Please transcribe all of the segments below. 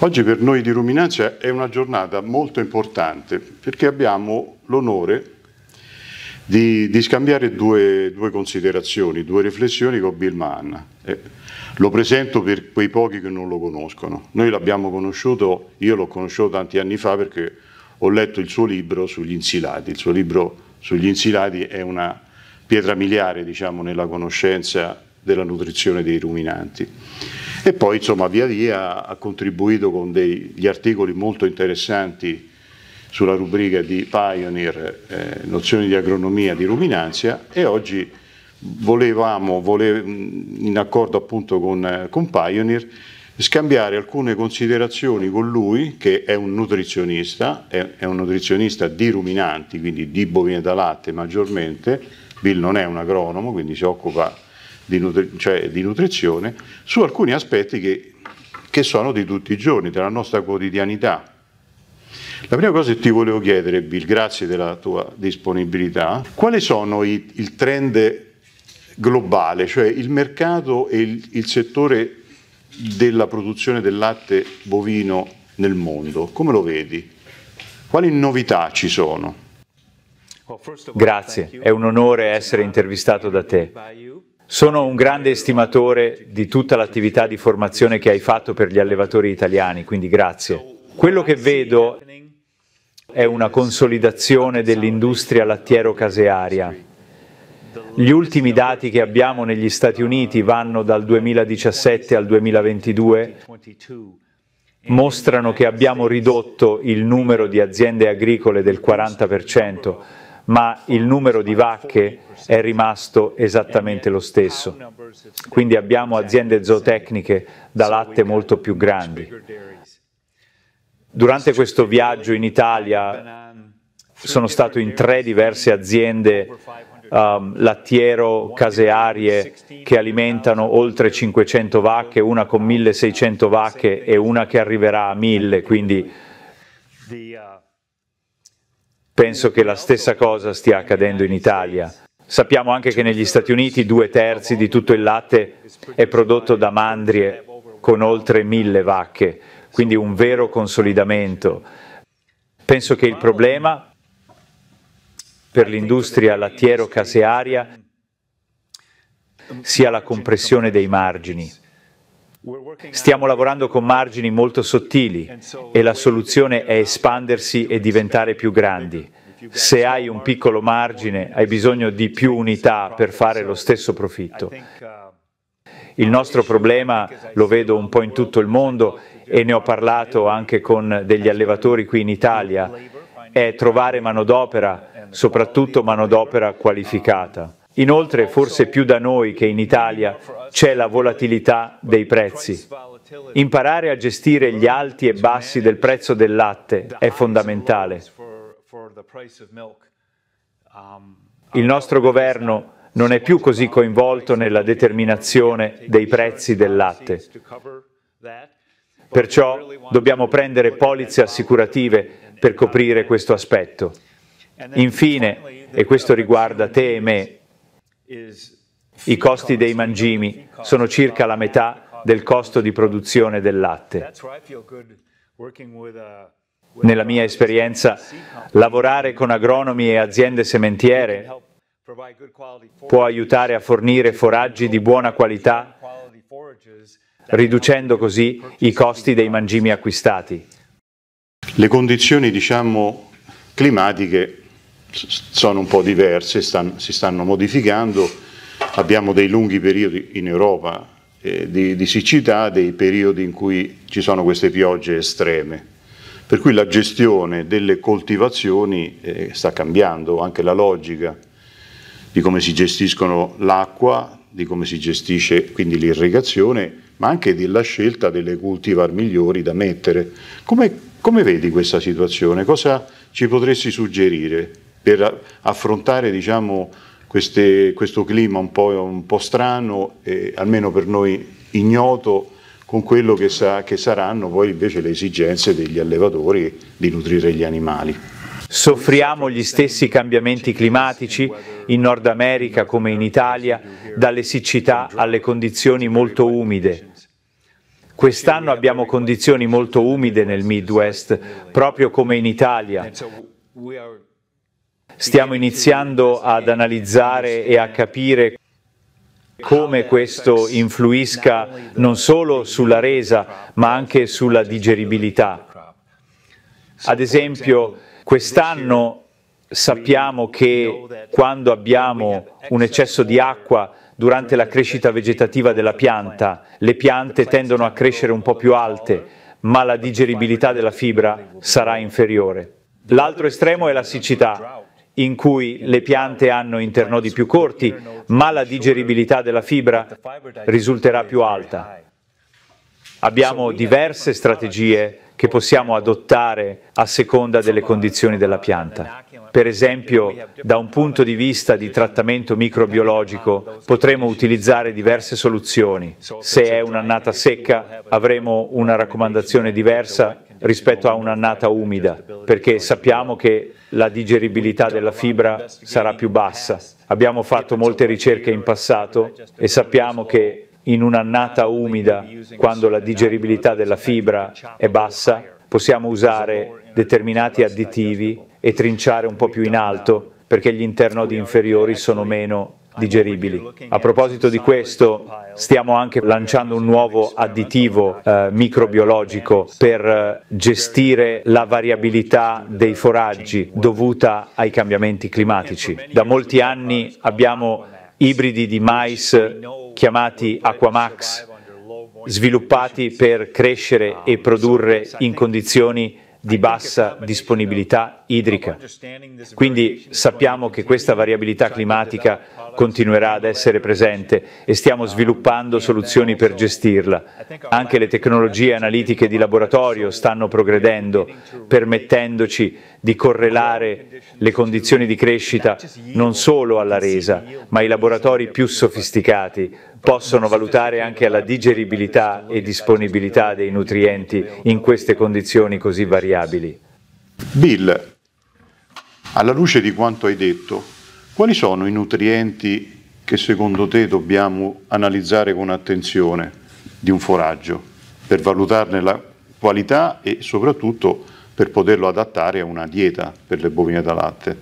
Oggi per noi di Ruminaccia è una giornata molto importante perché abbiamo l'onore di, di, scambiare due, due, considerazioni, due riflessioni con Bill Mann. Eh, lo presento per quei pochi che non lo conoscono. Noi l'abbiamo conosciuto, io l'ho conosciuto tanti anni fa perché ho letto il suo libro sugli insilati. Il suo libro sugli insilati è una pietra miliare diciamo, nella conoscenza della nutrizione dei ruminanti. E poi insomma via via ha contribuito con degli articoli molto interessanti sulla rubrica di Pioneer, eh, nozioni di agronomia di ruminanzia e oggi volevamo, volev in accordo appunto con, eh, con Pioneer, scambiare alcune considerazioni con lui, che è un nutrizionista, è, è un nutrizionista di ruminanti, quindi di bovine da latte maggiormente, Bill non è un agronomo, quindi si occupa di, nutri cioè di nutrizione, su alcuni aspetti che, che sono di tutti i giorni, della nostra quotidianità. La prima cosa che ti volevo chiedere, Bill, grazie della tua disponibilità, quali sono i, il trend globale, cioè il mercato e il, il settore della produzione del latte bovino nel mondo. Come lo vedi? Quali novità ci sono? Grazie, è un onore essere intervistato da te. Sono un grande estimatore di tutta l'attività di formazione che hai fatto per gli allevatori italiani, quindi grazie. Quello che vedo è una consolidazione dell'industria lattiero-casearia gli ultimi dati che abbiamo negli Stati Uniti vanno dal 2017 al 2022 mostrano che abbiamo ridotto il numero di aziende agricole del 40%, ma il numero di vacche è rimasto esattamente lo stesso. Quindi abbiamo aziende zootecniche da latte molto più grandi. Durante questo viaggio in Italia sono stato in tre diverse aziende um, lattiero casearie che alimentano oltre 500 vacche, una con 1600 vacche e una che arriverà a 1000, quindi penso che la stessa cosa stia accadendo in Italia. Sappiamo anche che negli Stati Uniti due terzi di tutto il latte è prodotto da mandrie con oltre 1000 vacche, quindi un vero consolidamento. Penso che il problema per l'industria lattiero-casearia sia la compressione dei margini. Stiamo lavorando con margini molto sottili e la soluzione è espandersi e diventare più grandi. Se hai un piccolo margine, hai bisogno di più unità per fare lo stesso profitto. Il nostro problema lo vedo un po' in tutto il mondo e ne ho parlato anche con degli allevatori qui in Italia è trovare manodopera, soprattutto manodopera qualificata. Inoltre, forse più da noi che in Italia, c'è la volatilità dei prezzi. Imparare a gestire gli alti e bassi del prezzo del latte è fondamentale. Il nostro governo non è più così coinvolto nella determinazione dei prezzi del latte. Perciò dobbiamo prendere polizze assicurative per coprire questo aspetto. Infine, e questo riguarda te e me, i costi dei mangimi sono circa la metà del costo di produzione del latte. Nella mia esperienza, lavorare con agronomi e aziende sementiere può aiutare a fornire foraggi di buona qualità riducendo così i costi dei mangimi acquistati. Le condizioni diciamo, climatiche sono un po' diverse, stanno, si stanno modificando, abbiamo dei lunghi periodi in Europa eh, di, di siccità, dei periodi in cui ci sono queste piogge estreme per cui la gestione delle coltivazioni eh, sta cambiando, anche la logica di come si gestiscono l'acqua, di come si gestisce quindi l'irrigazione ma anche della scelta delle cultivar migliori da mettere. Come, come vedi questa situazione? Cosa ci potresti suggerire per affrontare diciamo, queste, questo clima un po', un po strano, eh, almeno per noi ignoto, con quello che, sa, che saranno poi invece le esigenze degli allevatori di nutrire gli animali? Soffriamo gli stessi cambiamenti climatici in Nord America come in Italia, dalle siccità alle condizioni molto umide. Quest'anno abbiamo condizioni molto umide nel Midwest, proprio come in Italia. Stiamo iniziando ad analizzare e a capire come questo influisca non solo sulla resa, ma anche sulla digeribilità. Ad esempio, Quest'anno sappiamo che quando abbiamo un eccesso di acqua durante la crescita vegetativa della pianta, le piante tendono a crescere un po' più alte, ma la digeribilità della fibra sarà inferiore. L'altro estremo è la siccità, in cui le piante hanno internodi più corti, ma la digeribilità della fibra risulterà più alta. Abbiamo diverse strategie che possiamo adottare a seconda delle condizioni della pianta. Per esempio, da un punto di vista di trattamento microbiologico potremo utilizzare diverse soluzioni. Se è un'annata secca avremo una raccomandazione diversa rispetto a un'annata umida, perché sappiamo che la digeribilità della fibra sarà più bassa. Abbiamo fatto molte ricerche in passato e sappiamo che in un'annata umida, quando la digeribilità della fibra è bassa, possiamo usare determinati additivi e trinciare un po' più in alto perché gli internodi inferiori sono meno digeribili. A proposito di questo, stiamo anche lanciando un nuovo additivo eh, microbiologico per eh, gestire la variabilità dei foraggi dovuta ai cambiamenti climatici. Da molti anni abbiamo ibridi di mais chiamati Aquamax, sviluppati per crescere e produrre in condizioni di bassa disponibilità idrica. Quindi sappiamo che questa variabilità climatica continuerà ad essere presente e stiamo sviluppando soluzioni per gestirla. Anche le tecnologie analitiche di laboratorio stanno progredendo, permettendoci di correlare le condizioni di crescita non solo alla resa, ma i laboratori più sofisticati possono valutare anche la digeribilità e disponibilità dei nutrienti in queste condizioni così variabili. Bill, alla luce di quanto hai detto, quali sono i nutrienti che secondo te dobbiamo analizzare con attenzione di un foraggio per valutarne la qualità e soprattutto per poterlo adattare a una dieta per le bovine da latte?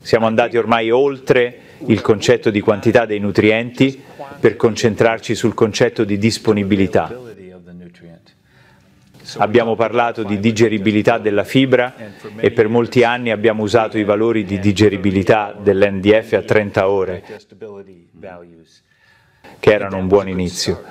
Siamo andati ormai oltre il concetto di quantità dei nutrienti per concentrarci sul concetto di disponibilità abbiamo parlato di digeribilità della fibra e per molti anni abbiamo usato i valori di digeribilità dell'NDF a 30 ore, che erano un buon inizio.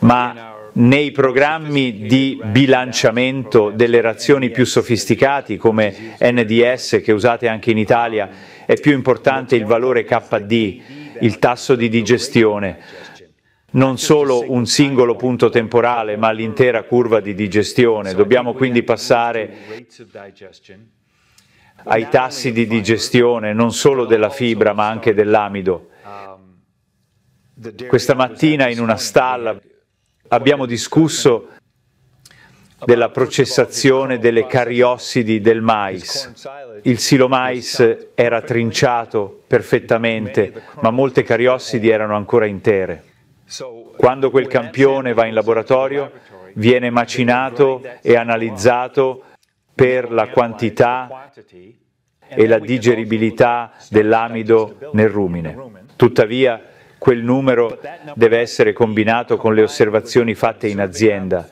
Ma nei programmi di bilanciamento delle razioni più sofisticati come NDS che usate anche in Italia è più importante il valore KD, il tasso di digestione non solo un singolo punto temporale, ma l'intera curva di digestione. Dobbiamo quindi passare ai tassi di digestione non solo della fibra, ma anche dell'amido. Um, Questa mattina in una stalla abbiamo discusso della processazione delle cariossidi del mais. Il silo mais era trinciato perfettamente, ma molte cariossidi erano ancora intere. Quando quel campione va in laboratorio, viene macinato e analizzato per la quantità e la digeribilità dell'amido nel rumine. Tuttavia, quel numero deve essere combinato con le osservazioni fatte in azienda.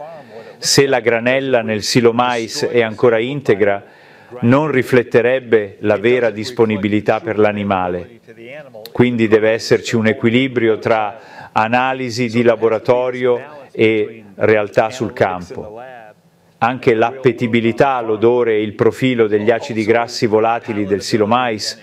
Se la granella nel silo mais è ancora integra, non rifletterebbe la vera disponibilità per l'animale. Quindi deve esserci un equilibrio tra analisi di laboratorio e realtà sul campo. Anche l'appetibilità, l'odore e il profilo degli acidi grassi volatili del silomais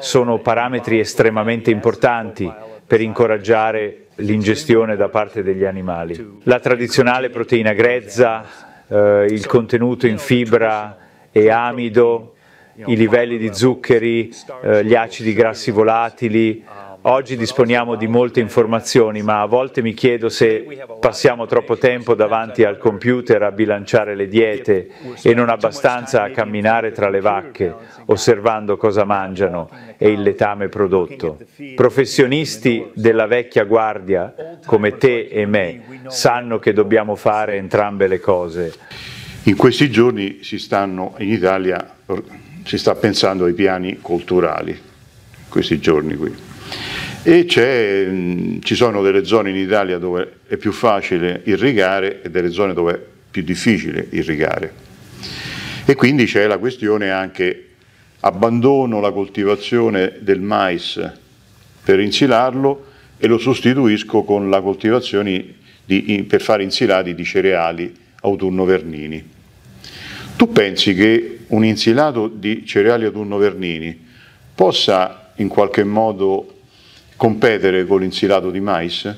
sono parametri estremamente importanti per incoraggiare l'ingestione da parte degli animali. La tradizionale proteina grezza, eh, il contenuto in fibra e amido, i livelli di zuccheri, eh, gli acidi grassi volatili. Oggi disponiamo di molte informazioni, ma a volte mi chiedo se passiamo troppo tempo davanti al computer a bilanciare le diete e non abbastanza a camminare tra le vacche, osservando cosa mangiano e il letame prodotto. Professionisti della vecchia guardia, come te e me, sanno che dobbiamo fare entrambe le cose. In questi giorni si stanno in Italia si sta pensando ai piani culturali, questi giorni qui. E mh, mm, ci sono delle zone in Italia dove è più facile irrigare e delle zone dove è più difficile irrigare. E quindi c'è la questione anche abbandono la coltivazione del mais per insilarlo e lo sostituisco con la coltivazione di, per fare insilati di cereali autunno-vernini. Tu pensi che un insilato di cereali autunno vernini possa in qualche modo competere con l'insilato di mais?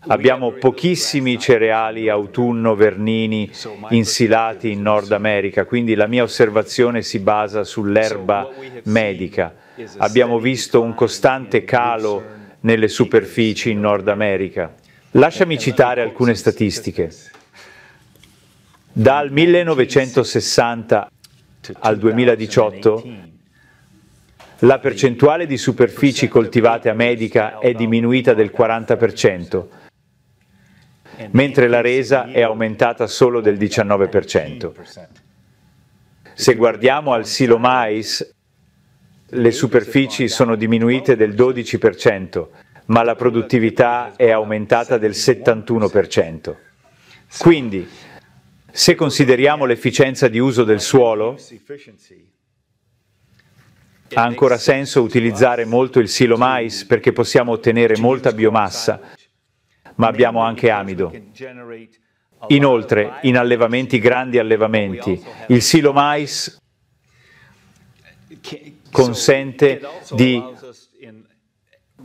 Abbiamo pochissimi cereali autunno vernini insilati in Nord America, quindi la mia osservazione si basa sull'erba medica. Abbiamo visto un costante calo nelle superfici in Nord America. Lasciami citare alcune statistiche. Dal 1960 al 2018 la percentuale di superfici coltivate a medica è diminuita del 40%, mentre la resa è aumentata solo del 19%. Se guardiamo al silo mais, le superfici sono diminuite del 12%, ma la produttività è aumentata del 71%. Quindi, se consideriamo l'efficienza di uso del suolo, ha ancora senso utilizzare molto il silo mais perché possiamo ottenere molta biomassa, ma abbiamo anche amido. Inoltre, in allevamenti, grandi allevamenti, il silo mais consente di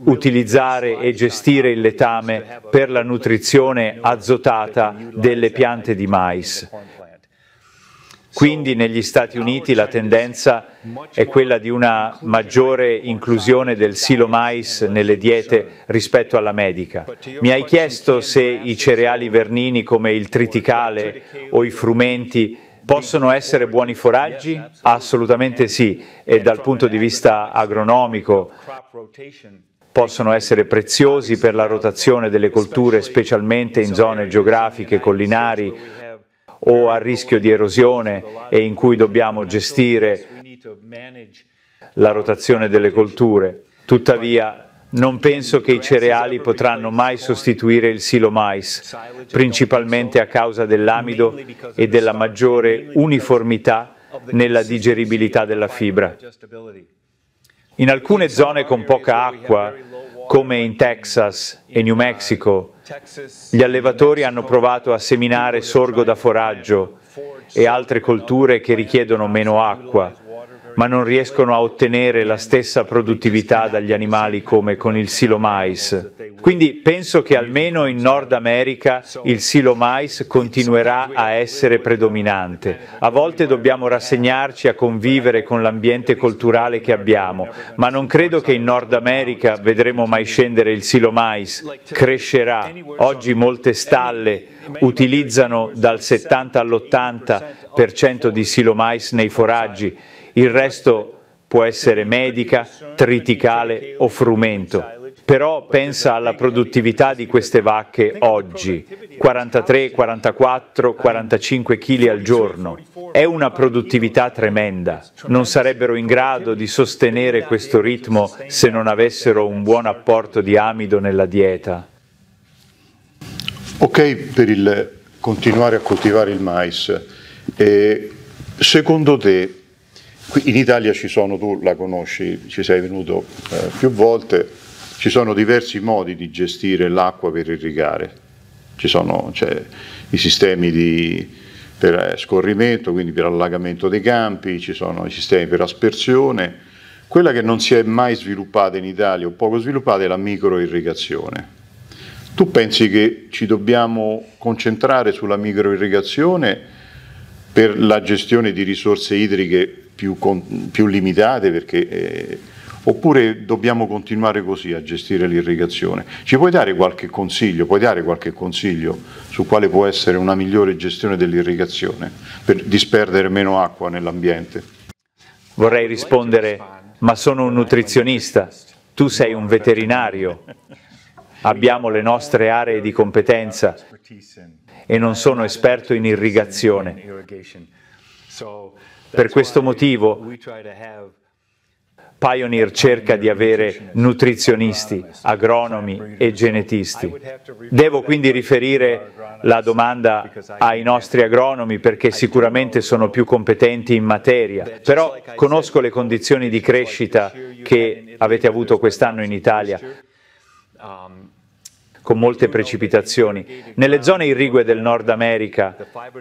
utilizzare e gestire il letame per la nutrizione azotata delle piante di mais. Quindi negli Stati Uniti la tendenza è quella di una maggiore inclusione del silo mais nelle diete rispetto alla medica. Mi hai chiesto se i cereali vernini come il triticale o i frumenti possono essere buoni foraggi? Assolutamente sì, e dal punto di vista agronomico possono essere preziosi per la rotazione delle colture, specialmente in zone geografiche collinari o a rischio di erosione e in cui dobbiamo gestire la rotazione delle colture. Tuttavia, non penso che i cereali potranno mai sostituire il silo mais, principalmente a causa dell'amido e della maggiore uniformità nella digeribilità della fibra. In alcune zone con poca acqua, come in Texas e New Mexico, gli allevatori hanno provato a seminare sorgo da foraggio e altre colture che richiedono meno acqua, ma non riescono a ottenere la stessa produttività dagli animali come con il silo mais. Quindi penso che almeno in Nord America il silo mais continuerà a essere predominante. A volte dobbiamo rassegnarci a convivere con l'ambiente culturale che abbiamo, ma non credo che in Nord America vedremo mai scendere il silo mais. Crescerà. Oggi molte stalle utilizzano dal 70 all'80% di silo mais nei foraggi il resto può essere medica, triticale o frumento. Però pensa alla produttività di queste vacche oggi, 43, 44, 45 kg al giorno. È una produttività tremenda. Non sarebbero in grado di sostenere questo ritmo se non avessero un buon apporto di amido nella dieta. Ok per il continuare a coltivare il mais. Eh, secondo te in Italia ci sono, tu la conosci, ci sei venuto eh, più volte, ci sono diversi modi di gestire l'acqua per irrigare, ci sono cioè, i sistemi di, per eh, scorrimento, quindi per allagamento dei campi, ci sono i sistemi per aspersione, quella che non si è mai sviluppata in Italia o poco sviluppata è la microirrigazione. Tu pensi che ci dobbiamo concentrare sulla microirrigazione per la gestione di risorse idriche più, con, più limitate perché... Eh, oppure dobbiamo continuare così a gestire l'irrigazione? Ci puoi dare qualche consiglio, puoi dare qualche consiglio su quale può essere una migliore gestione dell'irrigazione per disperdere meno acqua nell'ambiente? Vorrei rispondere, ma sono un nutrizionista, tu sei un veterinario, abbiamo le nostre aree di competenza e non sono esperto in irrigazione. Per questo motivo Pioneer cerca di avere nutrizionisti, agronomi e genetisti. Devo quindi riferire la domanda ai nostri agronomi perché sicuramente sono più competenti in materia, però conosco le condizioni di crescita che avete avuto quest'anno in Italia con molte precipitazioni. Nelle zone irrigue del Nord America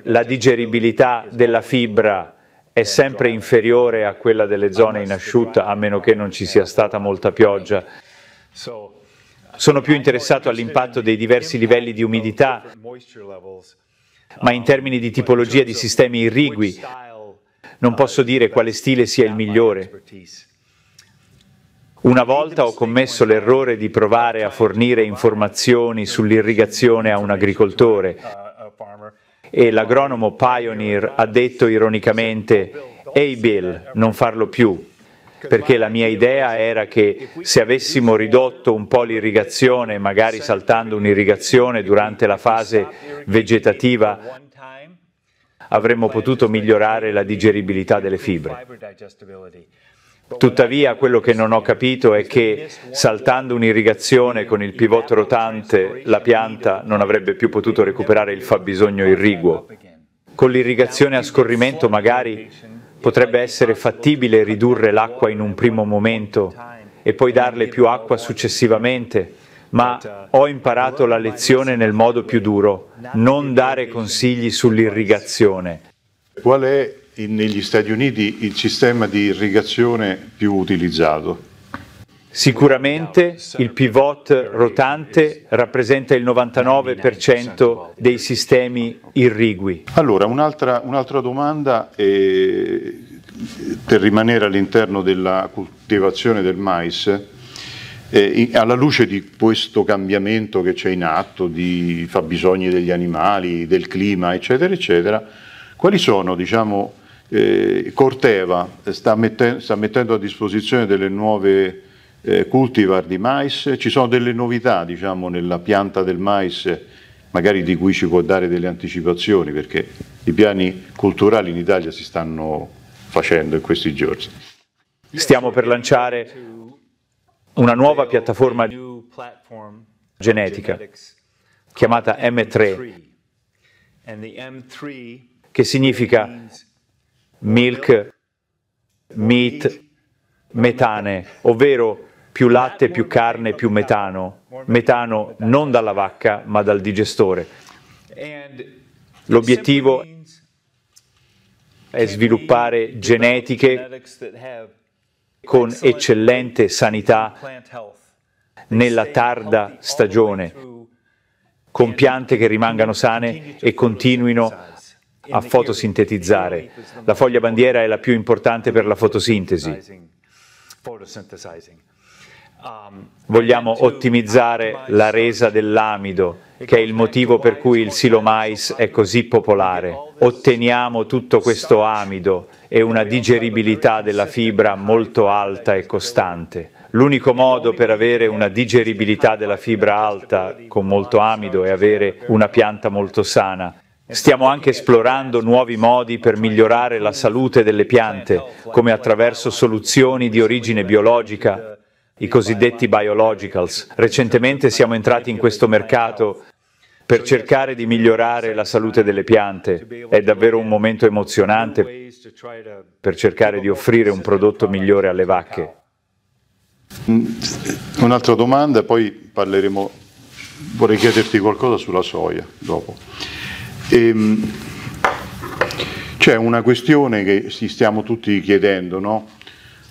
la digeribilità della fibra è sempre inferiore a quella delle zone in asciutta, a meno che non ci sia stata molta pioggia. Sono più interessato all'impatto dei diversi livelli di umidità, ma in termini di tipologia di sistemi irrigui non posso dire quale stile sia il migliore. Una volta ho commesso l'errore di provare a fornire informazioni sull'irrigazione a un agricoltore e l'agronomo Pioneer ha detto ironicamente «Ehi hey Bill, non farlo più», perché la mia idea era che se avessimo ridotto un po' l'irrigazione, magari saltando un'irrigazione durante la fase vegetativa, avremmo potuto migliorare la digeribilità delle fibre. Tuttavia quello che non ho capito è che saltando un'irrigazione con il pivot rotante la pianta non avrebbe più potuto recuperare il fabbisogno irriguo. Con l'irrigazione a scorrimento magari potrebbe essere fattibile ridurre l'acqua in un primo momento e poi darle più acqua successivamente, ma ho imparato la lezione nel modo più duro, non dare consigli sull'irrigazione. Qual è in, negli Stati Uniti il sistema di irrigazione più utilizzato? Sicuramente il pivot rotante rappresenta il 99% dei sistemi irrigui. Allora, un'altra, un'altra domanda è, eh, per rimanere all'interno della coltivazione del mais. Eh, alla luce di questo cambiamento che c'è in atto, di fabbisogni degli animali, del clima, eccetera, eccetera, quali sono diciamo, eh, Corteva sta, metten sta, mettendo a disposizione delle nuove eh, cultivar di mais, ci sono delle novità diciamo, nella pianta del mais, magari di cui ci può dare delle anticipazioni, perché i piani culturali in Italia si stanno facendo in questi giorni. Stiamo per lanciare una nuova piattaforma genetica chiamata M3, che significa milk, meat, metane, ovvero più latte, più carne, più metano. Metano non dalla vacca, ma dal digestore. L'obiettivo è sviluppare genetiche con eccellente sanità nella tarda stagione, con piante che rimangano sane e continuino a a fotosintetizzare. La foglia bandiera è la più importante per la fotosintesi. Vogliamo ottimizzare la resa dell'amido, che è il motivo per cui il silo mais è così popolare. Otteniamo tutto questo amido e una digeribilità della fibra molto alta e costante. L'unico modo per avere una digeribilità della fibra alta con molto amido è avere una pianta molto sana. Stiamo anche esplorando nuovi modi per migliorare la salute delle piante, come attraverso soluzioni di origine biologica, i cosiddetti biologicals. Recentemente siamo entrati in questo mercato per cercare di migliorare la salute delle piante. È davvero un momento emozionante per cercare di offrire un prodotto migliore alle vacche. Mm, un'altra domanda, poi parleremo, vorrei chiederti qualcosa sulla soia dopo. Ehm, c'è una questione che ci stiamo tutti chiedendo, no?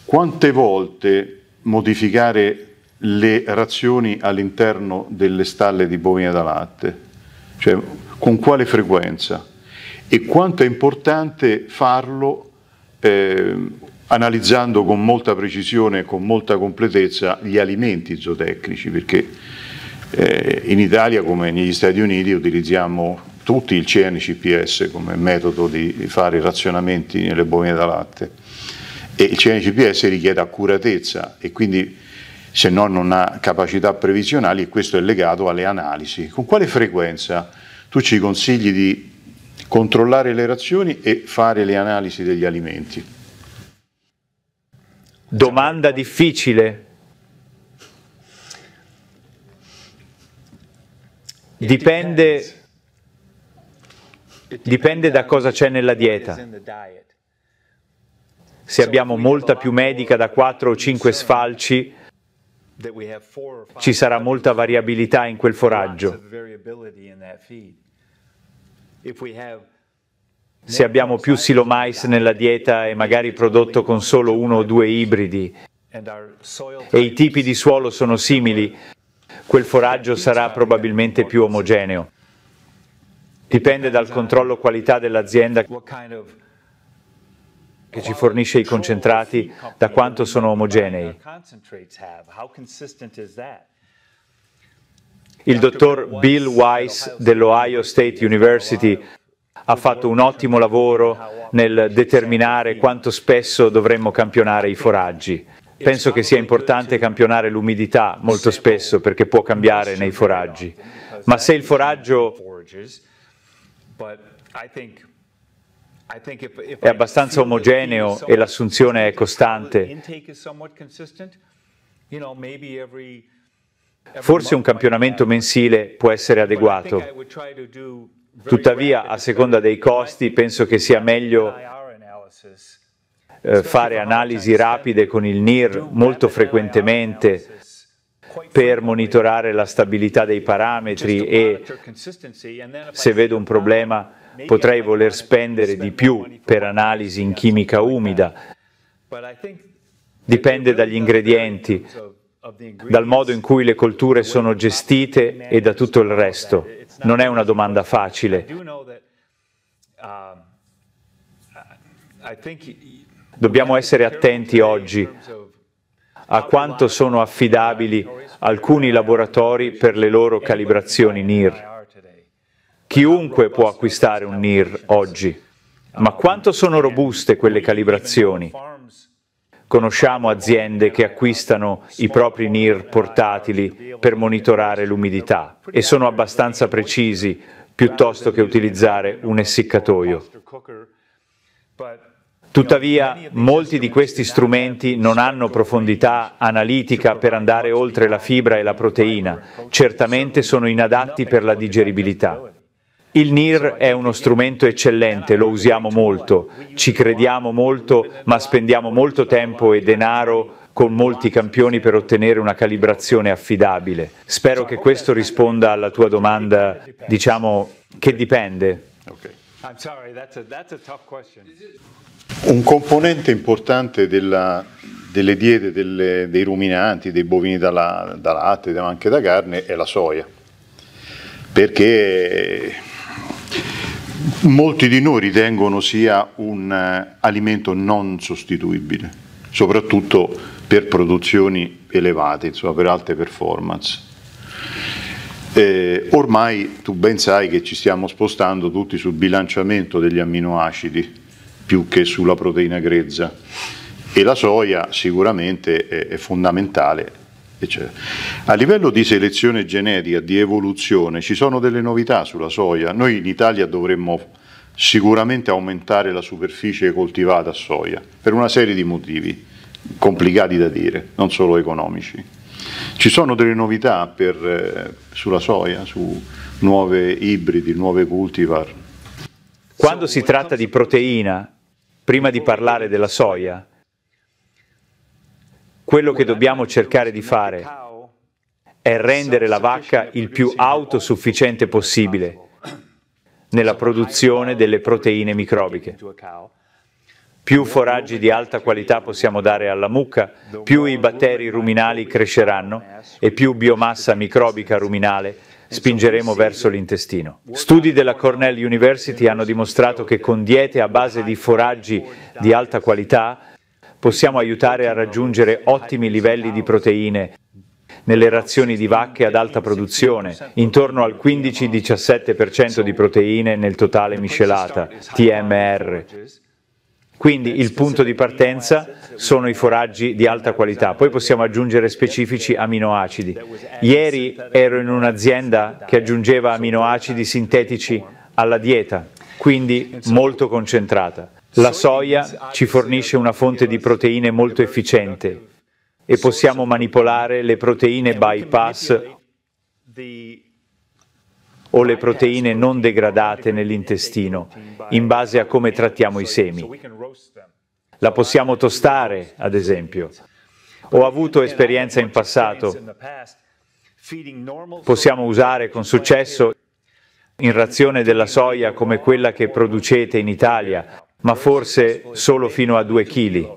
Quante volte modificare le razioni all'interno delle stalle di bovine da latte? Cioè, con quale frequenza? E quanto è importante farlo eh, analizzando con molta precisione e con molta completezza gli alimenti zootecnici, perché eh, in Italia come negli Stati Uniti utilizziamo tutti il CNCPS come metodo di fare i razionamenti nelle bovine da latte e il CNCPS richiede accuratezza e quindi se no non ha capacità previsionali e questo è legato alle analisi. Con quale frequenza tu ci consigli di controllare le razioni e fare le analisi degli alimenti? Domanda difficile. Dipende Dipende da cosa c'è nella dieta. Se abbiamo molta più medica da 4 o 5 sfalci, ci sarà molta variabilità in quel foraggio. Se abbiamo più silomais nella dieta e magari prodotto con solo uno o due ibridi e i tipi di suolo sono simili, quel foraggio sarà probabilmente più omogeneo. Dipende dal controllo qualità dell'azienda che ci fornisce i concentrati, da quanto sono omogenei. Il dottor Bill Weiss dell'Ohio State University ha fatto un ottimo lavoro nel determinare quanto spesso dovremmo campionare i foraggi. Penso che sia importante campionare l'umidità molto spesso perché può cambiare nei foraggi. Ma se il foraggio è abbastanza omogeneo e l'assunzione è costante. Forse un campionamento mensile può essere adeguato. Tuttavia, a seconda dei costi, penso che sia meglio eh, fare analisi rapide con il NIR molto frequentemente per monitorare la stabilità dei parametri e se vedo un problema potrei voler spendere di più per analisi in chimica umida. Dipende dagli ingredienti, dal modo in cui le colture sono gestite e da tutto il resto. Non è una domanda facile. Um, Dobbiamo essere attenti oggi a quanto sono affidabili alcuni laboratori per le loro calibrazioni NIR. Chiunque può acquistare un NIR oggi, ma quanto sono robuste quelle calibrazioni? Conosciamo aziende che acquistano i propri NIR portatili per monitorare l'umidità e sono abbastanza precisi piuttosto che utilizzare un essiccatoio. Tuttavia, molti di questi strumenti non hanno profondità analitica per andare oltre la fibra e la proteina, certamente sono inadatti per la digeribilità. Il NIR è uno strumento eccellente, lo usiamo molto, ci crediamo molto, ma spendiamo molto tempo e denaro con molti campioni per ottenere una calibrazione affidabile. Spero che questo risponda alla tua domanda, diciamo, che dipende. Okay. I'm sorry, that's a, that's a un componente importante della, delle diete delle, dei ruminanti, dei bovini da, la, da latte, ma anche da carne, è la soia, perché molti di noi ritengono sia un eh, alimento non sostituibile, soprattutto per produzioni elevate, insomma per alte performance. Eh, ormai tu ben sai che ci stiamo spostando tutti sul bilanciamento degli amminoacidi, più che sulla proteina grezza e la soia sicuramente è, è fondamentale. Eccetera. Cioè, a livello di selezione genetica, di evoluzione, ci sono delle novità sulla soia. Noi in Italia dovremmo sicuramente aumentare la superficie coltivata a soia per una serie di motivi complicati da dire, non solo economici. Ci sono delle novità per, eh, sulla soia, su nuove ibridi, nuove cultivar. Quando si tratta di proteina prima di parlare della soia, quello che dobbiamo cercare di fare è rendere la vacca il più autosufficiente possibile nella produzione delle proteine microbiche. Più foraggi di alta qualità possiamo dare alla mucca, più i batteri ruminali cresceranno e più biomassa microbica ruminale spingeremo verso l'intestino. Studi della Cornell University hanno dimostrato che con diete a base di foraggi di alta qualità possiamo aiutare a raggiungere ottimi livelli di proteine nelle razioni di vacche ad alta produzione, intorno al 15-17% di proteine nel totale miscelata, TMR. Quindi il punto di partenza sono i foraggi di alta qualità, poi possiamo aggiungere specifici aminoacidi. Ieri ero in un'azienda che aggiungeva aminoacidi sintetici alla dieta, quindi molto concentrata. La soia ci fornisce una fonte di proteine molto efficiente e possiamo manipolare le proteine bypass o le proteine non degradate nell'intestino, in base a come trattiamo i semi. La possiamo tostare, ad esempio. Ho avuto esperienza in passato. Possiamo usare con successo in razione della soia come quella che producete in Italia, ma forse solo fino a 2 kg.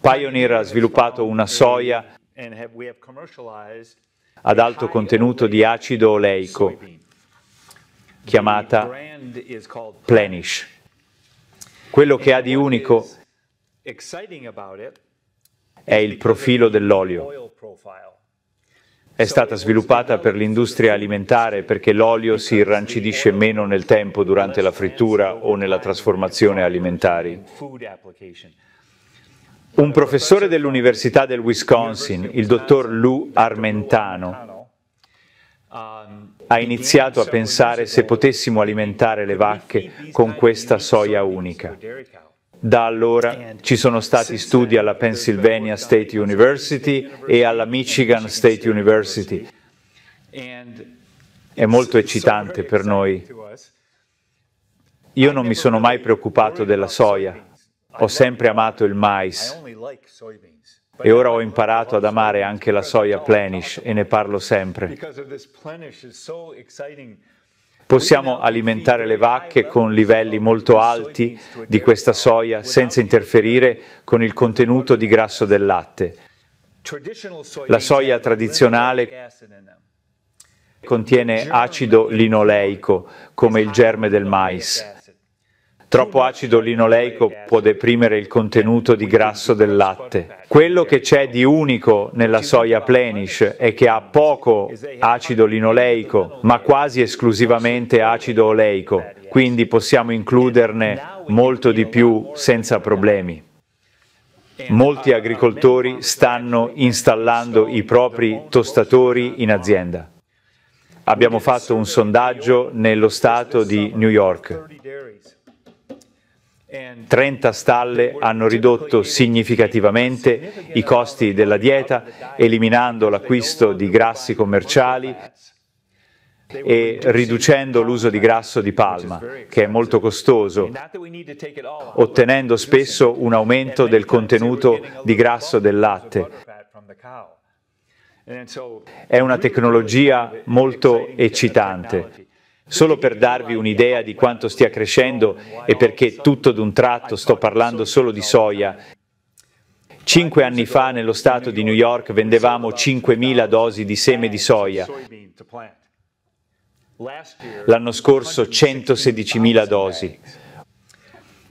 Pioneer ha sviluppato una soia ad alto contenuto di acido oleico, chiamata Plenish. Quello che ha di unico è il profilo dell'olio. È stata sviluppata per l'industria alimentare perché l'olio si irrancidisce meno nel tempo durante la frittura o nella trasformazione alimentari. Un professore dell'Università del Wisconsin, il dottor Lou Armentano, ha iniziato a pensare se potessimo alimentare le vacche con questa soia unica. Da allora ci sono stati studi alla Pennsylvania State University e alla Michigan State University. È molto eccitante per noi. Io non mi sono mai preoccupato della soia, ho sempre amato il mais e ora ho imparato ad amare anche la soia plenish e ne parlo sempre. Possiamo alimentare le vacche con livelli molto alti di questa soia senza interferire con il contenuto di grasso del latte. La soia tradizionale contiene acido linoleico, come il germe del mais. Troppo acido linoleico può deprimere il contenuto di grasso del latte. Quello che c'è di unico nella soia plenish è che ha poco acido linoleico, ma quasi esclusivamente acido oleico, quindi possiamo includerne molto di più senza problemi. Molti agricoltori stanno installando i propri tostatori in azienda. Abbiamo fatto un sondaggio nello stato di New York. 30 stalle hanno ridotto significativamente i costi della dieta, eliminando l'acquisto di grassi commerciali e riducendo l'uso di grasso di palma, che è molto costoso, ottenendo spesso un aumento del contenuto di grasso del latte. È una tecnologia molto eccitante. Solo per darvi un'idea di quanto stia crescendo e perché tutto d'un tratto sto parlando solo di soia, Cinque anni fa nello Stato di New York vendevamo 5.000 dosi di seme di soia. L'anno scorso 116.000 dosi.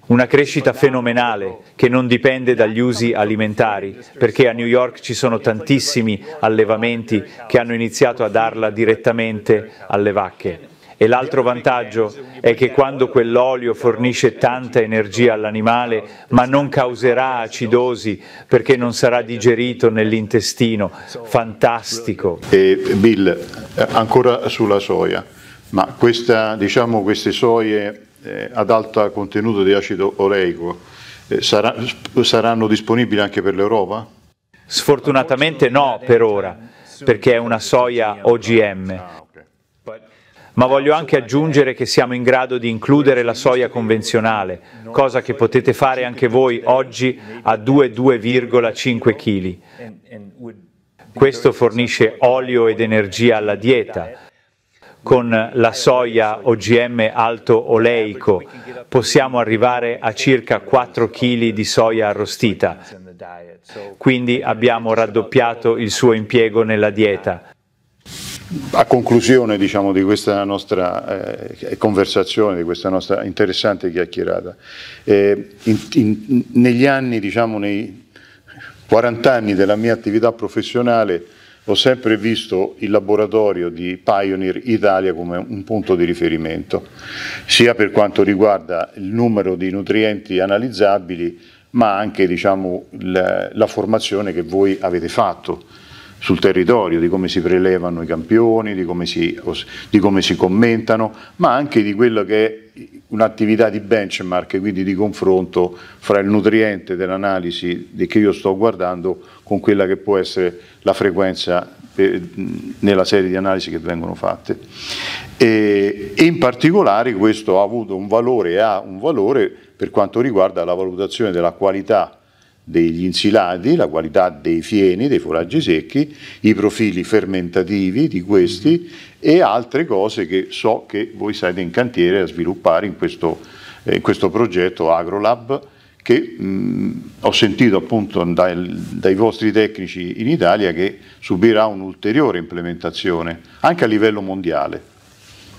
Una crescita fenomenale che non dipende dagli usi alimentari, perché a New York ci sono tantissimi allevamenti che hanno iniziato a darla direttamente alle vacche. E l'altro vantaggio è che quando quell'olio fornisce tanta energia all'animale, ma non causerà acidosi perché non sarà digerito nell'intestino, fantastico. E Bill, ancora sulla soia, ma questa, diciamo, queste soie eh, ad alto contenuto di acido oleico eh, sarà, saranno disponibili anche per l'Europa? Sfortunatamente no per ora, perché è una soia OGM ma voglio anche aggiungere che siamo in grado di includere la soia convenzionale, cosa che potete fare anche voi oggi a 2,2,5 kg. Questo fornisce olio ed energia alla dieta. Con la soia OGM alto oleico possiamo arrivare a circa 4 kg di soia arrostita, quindi abbiamo raddoppiato il suo impiego nella dieta a conclusione diciamo, di questa nostra eh, conversazione, di questa nostra interessante chiacchierata, eh, in, in, negli anni, diciamo, nei 40 anni della mia attività professionale, ho sempre visto il laboratorio di Pioneer Italia come un punto di riferimento, sia per quanto riguarda il numero di nutrienti analizzabili, ma anche diciamo, la, la formazione che voi avete fatto sul territorio, di come si prelevano i campioni, di come si, di come si commentano, ma anche di quello che è un'attività di benchmark, quindi di confronto fra il nutriente dell'analisi che io sto guardando con quella che può essere la frequenza eh, nella serie di analisi che vengono fatte. E, in particolare questo ha avuto un valore e ha un valore per quanto riguarda la valutazione della qualità degli insilati, la qualità dei fieni, dei foraggi secchi, i profili fermentativi di questi e altre cose che so che voi siete in cantiere a sviluppare in questo, eh, questo progetto AgroLab che mh, mm, ho sentito appunto dai, dai, vostri tecnici in Italia che subirà un'ulteriore implementazione anche a livello mondiale.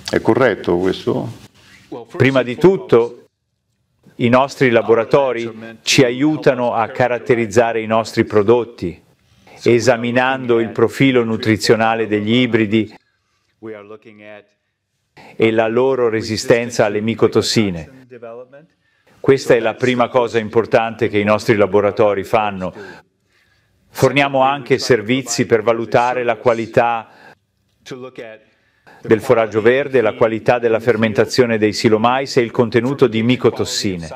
È corretto questo? Prima di tutto i nostri laboratori ci aiutano a caratterizzare i nostri prodotti. Esaminando il profilo nutrizionale degli ibridi e la loro resistenza alle micotossine. Questa è la prima cosa importante che i nostri laboratori fanno. Forniamo anche servizi per valutare la qualità del foraggio verde, la qualità della fermentazione dei silomais e il contenuto di micotossine.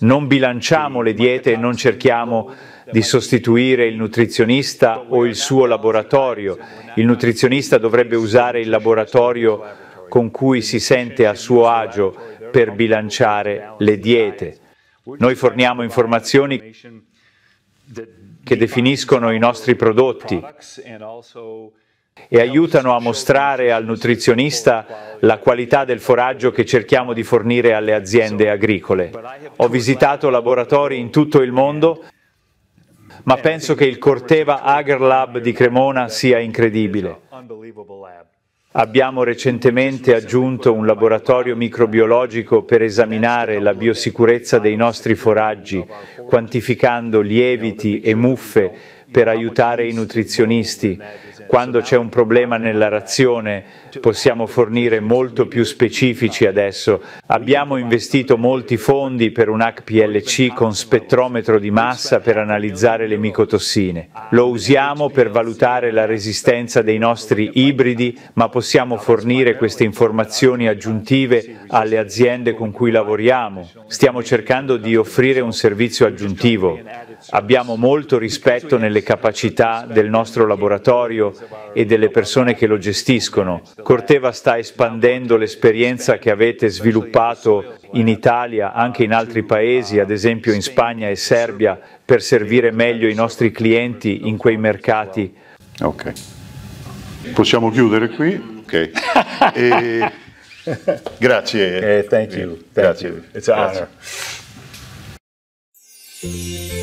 Non bilanciamo le diete e non cerchiamo di sostituire il nutrizionista o il suo laboratorio. Il nutrizionista dovrebbe usare il laboratorio con cui si sente a suo agio per bilanciare le diete. Noi forniamo informazioni che definiscono i nostri prodotti e aiutano a mostrare al nutrizionista la qualità del foraggio che cerchiamo di fornire alle aziende agricole. Ho visitato laboratori in tutto il mondo, ma penso che il Corteva Agar Lab di Cremona sia incredibile. Abbiamo recentemente aggiunto un laboratorio microbiologico per esaminare la biosicurezza dei nostri foraggi, quantificando lieviti e muffe per aiutare i nutrizionisti. Quando c'è un problema nella razione possiamo fornire molto più specifici adesso. Abbiamo investito molti fondi per un HPLC con spettrometro di massa per analizzare le micotossine. Lo usiamo per valutare la resistenza dei nostri ibridi, ma possiamo fornire queste informazioni aggiuntive alle aziende con cui lavoriamo. Stiamo cercando di offrire un servizio aggiuntivo abbiamo molto rispetto nelle capacità del nostro laboratorio e delle persone che lo gestiscono. Corteva sta espandendo l'esperienza che avete sviluppato in Italia, anche in altri paesi, ad esempio in Spagna e Serbia, per servire meglio i nostri clienti in quei mercati. Ok. Possiamo chiudere qui? Ok. E... Grazie. Okay, eh, thank you. Thank Grazie. You. It's an Grazie. honor.